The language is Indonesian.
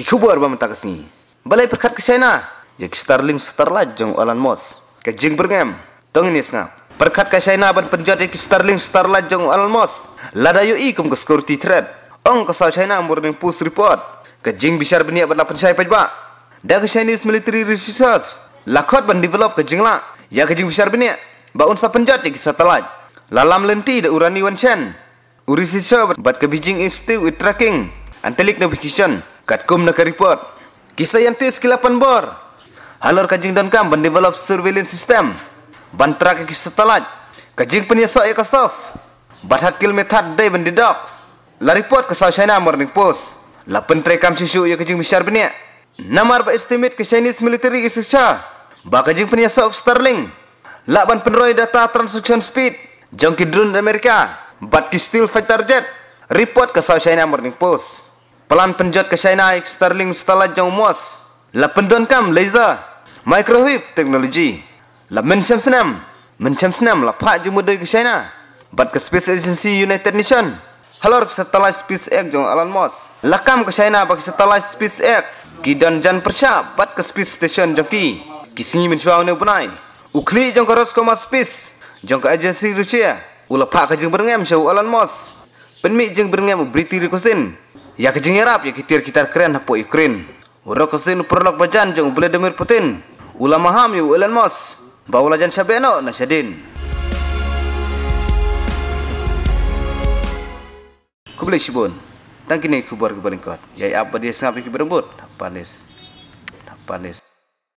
ki khubar ba mentak sni balai perkat ke china yak starling starla jong alan mos ke jing berngem tong ni snga perkat ke china ban penjat ki starling starla jong alan mos lada i kum ke security threat ong ke south china murning pus report ke jing bisar benia ban lapan sai pajba da ke chinese military research lakot ban develop ke jingla ya ke jing bisar benia ba unsa penjat ki satelit lalam lenti da urani wanchen Urisi Sher bat ke Beijing Institute with Tracking and navigation. Katkum naka report. Kisah yang tis kilapan bor. Halor kajing dan kam ban develop surveillance system. Ban track kisah talat. Kajing penyesak ya kasof. Bat hat kil method day ban dogs. La report kasau China morning post. La pentre kam susu ya kajing besar benia. Namar ba estimate ke Chinese military is sisa. Ba kajing penyesak Sterling. La ban penroy data transaction speed. Jongki drone Amerika. Bat kistil steel fighter jet. Report ke China morning post. Pelan penjat ke China Sterling setelah jauh muas. La pendon kam laser. Microwave teknologi. La mencam senam. Mencam ke China. Bat ke Space Agency United Nation. Halor setelah SpaceX jong Alan Mos. Lakam ke China bagi setelah SpaceX. Kidan jan percaya bat ke Space Station jong ki. Kisingi mencua ini anu bunai. Ukli jong ke Roscoma Space. Jong ke agensi Rusia. Ula pak ke jeng berengam syau Alan Mos. Penmi jeng berengam beriti rikosin. Ya kejengirap ya kitir kitar keren hapo ikrin. Ura kusin perlok bajan jong bule demir putin. Ulama ham yu ya mos. Bawa lajan syabeno nasyadin. Kubile shibun. Tangkini kubur kubalingkot. Ya apa dia sengapi kubarembut. Panis, panis.